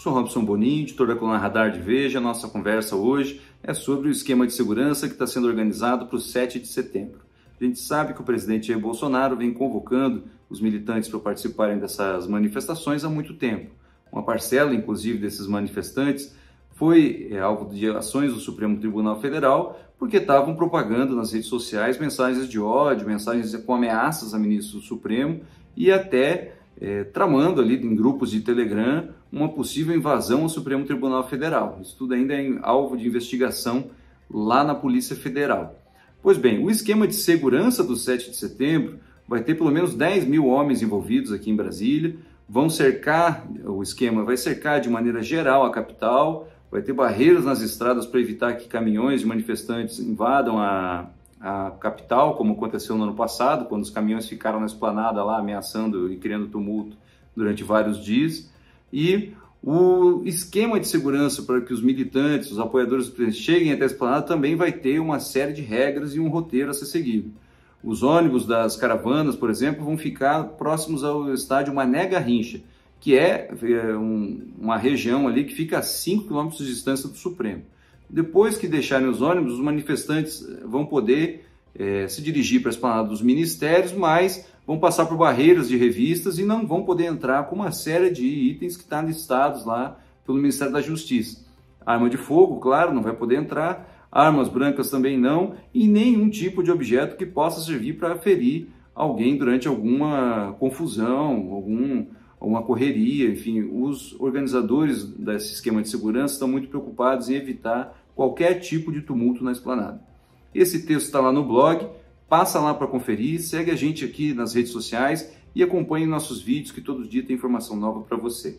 Sou Robson Bonin, editor da coluna Radar de Veja. Nossa conversa hoje é sobre o esquema de segurança que está sendo organizado para o 7 de setembro. A gente sabe que o presidente Jair Bolsonaro vem convocando os militantes para participarem dessas manifestações há muito tempo. Uma parcela, inclusive, desses manifestantes foi é, alvo de ações do Supremo Tribunal Federal porque estavam propagando nas redes sociais mensagens de ódio, mensagens com ameaças a ministros do Supremo e até é, tramando ali em grupos de Telegram uma possível invasão ao Supremo Tribunal Federal. Isso tudo ainda é alvo de investigação lá na Polícia Federal. Pois bem, o esquema de segurança do 7 de setembro vai ter pelo menos 10 mil homens envolvidos aqui em Brasília, vão cercar, o esquema vai cercar de maneira geral a capital, vai ter barreiras nas estradas para evitar que caminhões de manifestantes invadam a, a capital, como aconteceu no ano passado, quando os caminhões ficaram na esplanada lá ameaçando e criando tumulto durante vários dias. E o esquema de segurança para que os militantes, os apoiadores do presidente cheguem até a esplanada também vai ter uma série de regras e um roteiro a ser seguido. Os ônibus das caravanas, por exemplo, vão ficar próximos ao estádio Mané Garrincha, que é eh, uma região ali que fica a 5 km de distância do Supremo. Depois que deixarem os ônibus, os manifestantes eh, vão poder é, se dirigir para a esplanada dos ministérios, mas vão passar por barreiras de revistas e não vão poder entrar com uma série de itens que estão tá listados lá pelo Ministério da Justiça. Arma de fogo, claro, não vai poder entrar, armas brancas também não, e nenhum tipo de objeto que possa servir para ferir alguém durante alguma confusão, algum uma correria, enfim, os organizadores desse esquema de segurança estão muito preocupados em evitar qualquer tipo de tumulto na esplanada. Esse texto está lá no blog, passa lá para conferir, segue a gente aqui nas redes sociais e acompanhe nossos vídeos que todo dia tem informação nova para você.